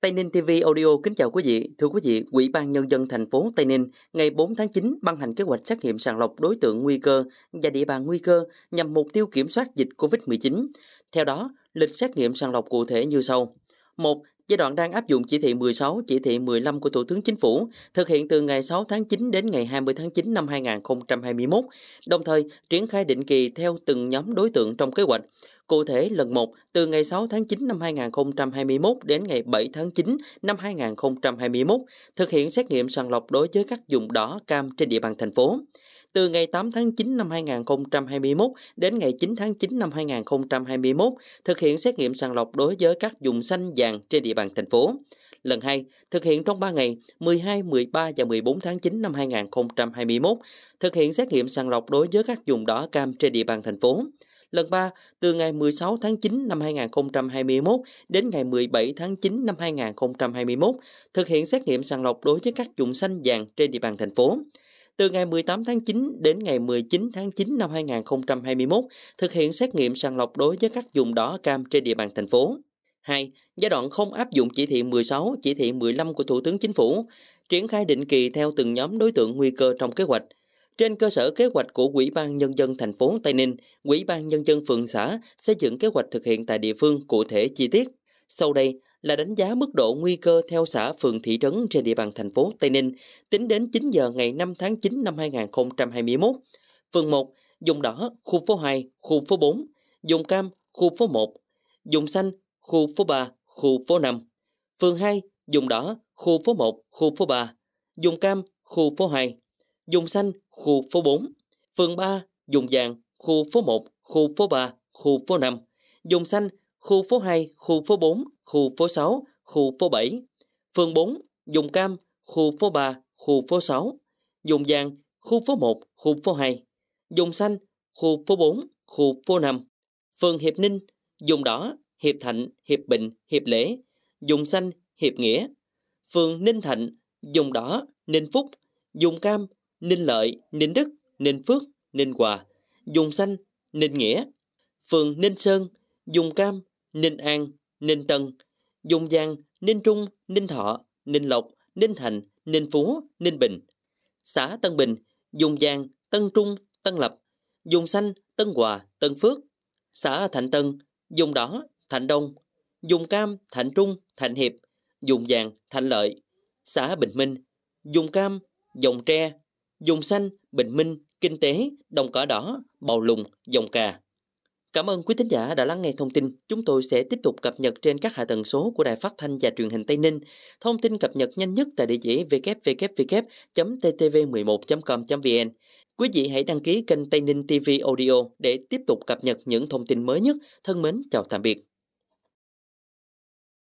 Tây Ninh TV Audio kính chào quý vị. Thưa quý vị, Ủy ban Nhân dân thành phố Tây Ninh ngày 4 tháng 9 ban hành kế hoạch xét nghiệm sàng lọc đối tượng nguy cơ và địa bàn nguy cơ nhằm mục tiêu kiểm soát dịch COVID-19. Theo đó, lịch xét nghiệm sàng lọc cụ thể như sau. 1. Giai đoạn đang áp dụng chỉ thị 16, chỉ thị 15 của Thủ tướng Chính phủ, thực hiện từ ngày 6 tháng 9 đến ngày 20 tháng 9 năm 2021, đồng thời triển khai định kỳ theo từng nhóm đối tượng trong kế hoạch. Cụ thể, lần 1 từ ngày 6 tháng 9 năm 2021 đến ngày 7 tháng 9 năm 2021, thực hiện xét nghiệm sàng lọc đối với các dùng đỏ cam trên địa bàn thành phố. Từ ngày 8 tháng 9 năm 2021 đến ngày 9 tháng 9 năm 2021, thực hiện xét nghiệm sàng lọc đối với các dùng xanh vàng trên địa bàn bàn thành phố. Lần 2, thực hiện trong 3 ngày 12, 13 và 14 tháng 9 năm 2021, thực hiện xét nghiệm sàng lọc đối với các vùng đỏ cam trên địa bàn thành phố. Lần 3, từ ngày 16 tháng 9 năm 2021 đến ngày 17 tháng 9 năm 2021, thực hiện xét nghiệm sàng lọc đối với các vùng xanh vàng trên địa bàn thành phố từ ngày 18 tháng 9 đến ngày 19 tháng 9 năm 2021 thực hiện xét nghiệm sàng lọc đối với các vùng đỏ cam trên địa bàn thành phố. 2. Giai đoạn không áp dụng chỉ thị 16, chỉ thị 15 của Thủ tướng Chính phủ, triển khai định kỳ theo từng nhóm đối tượng nguy cơ trong kế hoạch. Trên cơ sở kế hoạch của Ủy ban Nhân dân thành phố Tây Ninh, Ủy ban Nhân dân phường xã xây dựng kế hoạch thực hiện tại địa phương cụ thể chi tiết. Sau đây là đánh giá mức độ nguy cơ theo xã phường thị trấn trên địa bàn thành phố Tây Ninh tính đến 9 giờ ngày 5 tháng 9 năm 2021. Phường 1, dùng đỏ, khu phố 2, khu phố 4, dùng cam, khu phố 1, dùng xanh, khu phố 3, khu phố 5. Phường 2, dùng đỏ, khu phố 1, khu phố 3. Dùng cam, khu phố 2. Dùng xanh, khu phố 4. Phường 3, dùng vàng, khu phố 1, khu phố 3, khu phố 5. Dùng xanh, khu phố 2, khu phố 4, khu phố 6, khu phố 7. Phường 4, dùng cam, khu phố 3, khu phố 6. Dùng vàng, khu phố 1, khu phố 2. Dùng xanh, khu phố 4, khu phố 5. Phường Hiệp Ninh, dùng đỏ, Hiệp Thạnh, Hiệp Bình, Hiệp Lễ, Dùng Xanh, Hiệp Nghĩa, phường Ninh Thạnh, Dùng Đỏ, Ninh Phúc, Dùng Cam, Ninh Lợi, Ninh Đức, Ninh Phước, Ninh Hòa, Dùng Xanh, Ninh Nghĩa, phường Ninh Sơn, Dùng Cam, Ninh An, Ninh Tân, Dùng Giang, Ninh Trung, Ninh Thọ, Ninh Lộc, Ninh Thành, Ninh Phú, Ninh Bình, xã Tân Bình, Dùng Giang, Tân Trung, Tân Lập, Dùng Xanh, Tân Hòa, Tân Phước, xã Thạnh Tân, Dùng Đỏ, Thạnh Đông, dùng cam Thạnh Trung, Thạnh Hiệp, dùng vàng Thạnh Lợi, xã Bình Minh, dùng cam Dòng Tre, dùng xanh Bình Minh, Kinh tế, Đồng Cỏ Đỏ, Bầu Lùng, Dòng Cà. Cảm ơn quý thính giả đã lắng nghe thông tin. Chúng tôi sẽ tiếp tục cập nhật trên các hạ tầng số của Đài Phát thanh và Truyền hình Tây Ninh. Thông tin cập nhật nhanh nhất tại địa chỉ www.ttv11.com.vn. Quý vị hãy đăng ký kênh Tây Ninh TV Audio để tiếp tục cập nhật những thông tin mới nhất. Thân mến chào tạm biệt.